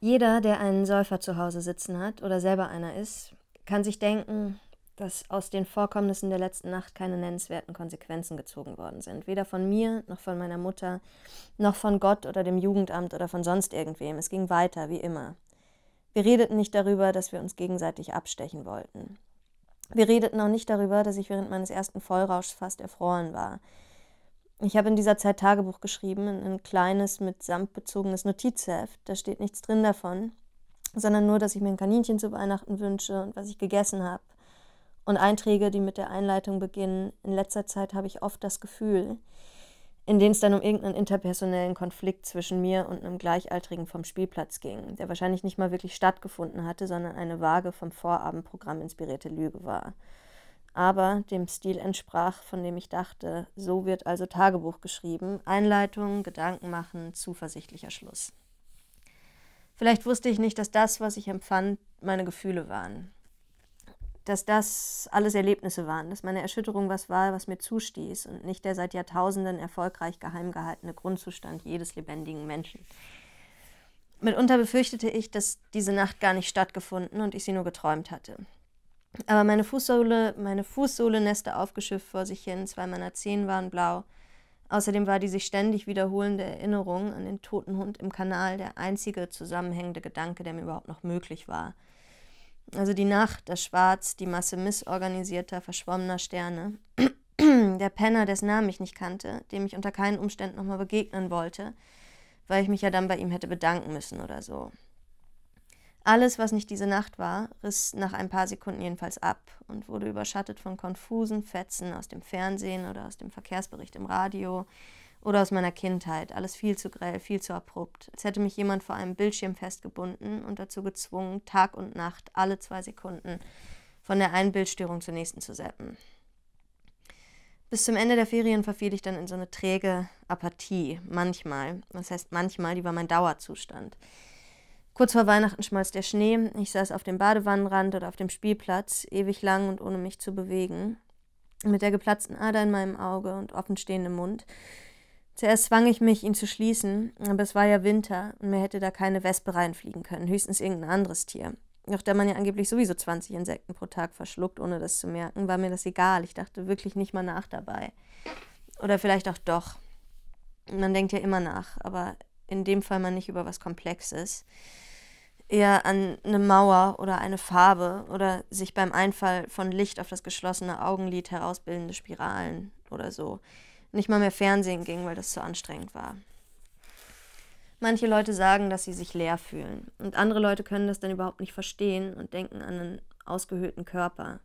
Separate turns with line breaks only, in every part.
Jeder, der einen Säufer zu Hause sitzen hat oder selber einer ist, kann sich denken, dass aus den Vorkommnissen der letzten Nacht keine nennenswerten Konsequenzen gezogen worden sind. Weder von mir, noch von meiner Mutter, noch von Gott oder dem Jugendamt oder von sonst irgendwem. Es ging weiter, wie immer. Wir redeten nicht darüber, dass wir uns gegenseitig abstechen wollten. Wir redeten auch nicht darüber, dass ich während meines ersten Vollrauschs fast erfroren war. Ich habe in dieser Zeit Tagebuch geschrieben, ein kleines mit Samt bezogenes Notizheft. Da steht nichts drin davon, sondern nur, dass ich mir ein Kaninchen zu Weihnachten wünsche und was ich gegessen habe. Und Einträge, die mit der Einleitung beginnen. In letzter Zeit habe ich oft das Gefühl, in dem es dann um irgendeinen interpersonellen Konflikt zwischen mir und einem Gleichaltrigen vom Spielplatz ging, der wahrscheinlich nicht mal wirklich stattgefunden hatte, sondern eine vage vom Vorabendprogramm inspirierte Lüge war aber dem Stil entsprach, von dem ich dachte, so wird also Tagebuch geschrieben, Einleitung, Gedanken machen, zuversichtlicher Schluss. Vielleicht wusste ich nicht, dass das, was ich empfand, meine Gefühle waren, dass das alles Erlebnisse waren, dass meine Erschütterung was war, was mir zustieß und nicht der seit Jahrtausenden erfolgreich geheim gehaltene Grundzustand jedes lebendigen Menschen. Mitunter befürchtete ich, dass diese Nacht gar nicht stattgefunden und ich sie nur geträumt hatte. Aber meine Fußsohle, meine Fußsohle näste aufgeschifft vor sich hin, zwei meiner Zehen waren blau. Außerdem war die sich ständig wiederholende Erinnerung an den toten Hund im Kanal der einzige zusammenhängende Gedanke, der mir überhaupt noch möglich war. Also die Nacht, das Schwarz, die Masse missorganisierter, verschwommener Sterne. der Penner, dessen Namen ich nicht kannte, dem ich unter keinen Umständen nochmal begegnen wollte, weil ich mich ja dann bei ihm hätte bedanken müssen oder so. Alles, was nicht diese Nacht war, riss nach ein paar Sekunden jedenfalls ab und wurde überschattet von konfusen Fetzen aus dem Fernsehen oder aus dem Verkehrsbericht im Radio oder aus meiner Kindheit. Alles viel zu grell, viel zu abrupt. Als hätte mich jemand vor einem Bildschirm festgebunden und dazu gezwungen, Tag und Nacht alle zwei Sekunden von der einen Bildstörung zur nächsten zu seppen. Bis zum Ende der Ferien verfiel ich dann in so eine träge Apathie, manchmal. Was heißt manchmal, die war mein Dauerzustand. Kurz vor Weihnachten schmolz der Schnee. Ich saß auf dem Badewannenrand oder auf dem Spielplatz, ewig lang und ohne mich zu bewegen. Mit der geplatzten Ader in meinem Auge und offenstehendem Mund. Zuerst zwang ich mich, ihn zu schließen, aber es war ja Winter und mir hätte da keine Wespe reinfliegen können, höchstens irgendein anderes Tier. Doch da man ja angeblich sowieso 20 Insekten pro Tag verschluckt, ohne das zu merken, war mir das egal. Ich dachte wirklich nicht mal nach dabei. Oder vielleicht auch doch. Man denkt ja immer nach, aber in dem Fall mal nicht über was Komplexes eher an eine Mauer oder eine Farbe oder sich beim Einfall von Licht auf das geschlossene Augenlid herausbildende Spiralen oder so. Nicht mal mehr Fernsehen ging, weil das zu anstrengend war. Manche Leute sagen, dass sie sich leer fühlen und andere Leute können das dann überhaupt nicht verstehen und denken an einen ausgehöhlten Körper,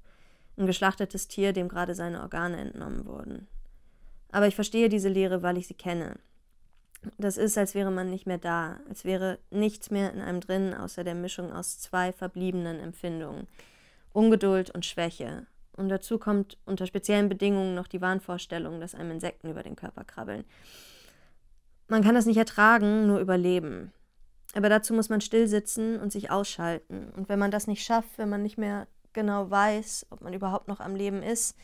ein geschlachtetes Tier, dem gerade seine Organe entnommen wurden. Aber ich verstehe diese Leere, weil ich sie kenne. Das ist, als wäre man nicht mehr da, als wäre nichts mehr in einem drin, außer der Mischung aus zwei verbliebenen Empfindungen. Ungeduld und Schwäche. Und dazu kommt unter speziellen Bedingungen noch die Wahnvorstellung, dass einem Insekten über den Körper krabbeln. Man kann das nicht ertragen, nur überleben. Aber dazu muss man still sitzen und sich ausschalten. Und wenn man das nicht schafft, wenn man nicht mehr genau weiß, ob man überhaupt noch am Leben ist,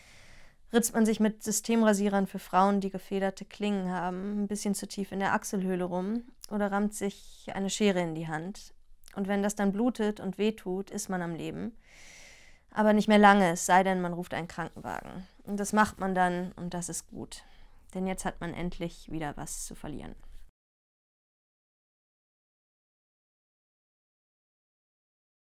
ritzt man sich mit Systemrasierern für Frauen, die gefederte Klingen haben, ein bisschen zu tief in der Achselhöhle rum oder rammt sich eine Schere in die Hand. Und wenn das dann blutet und wehtut, ist man am Leben. Aber nicht mehr lange, es sei denn, man ruft einen Krankenwagen. Und das macht man dann und das ist gut. Denn jetzt hat man endlich wieder was zu verlieren.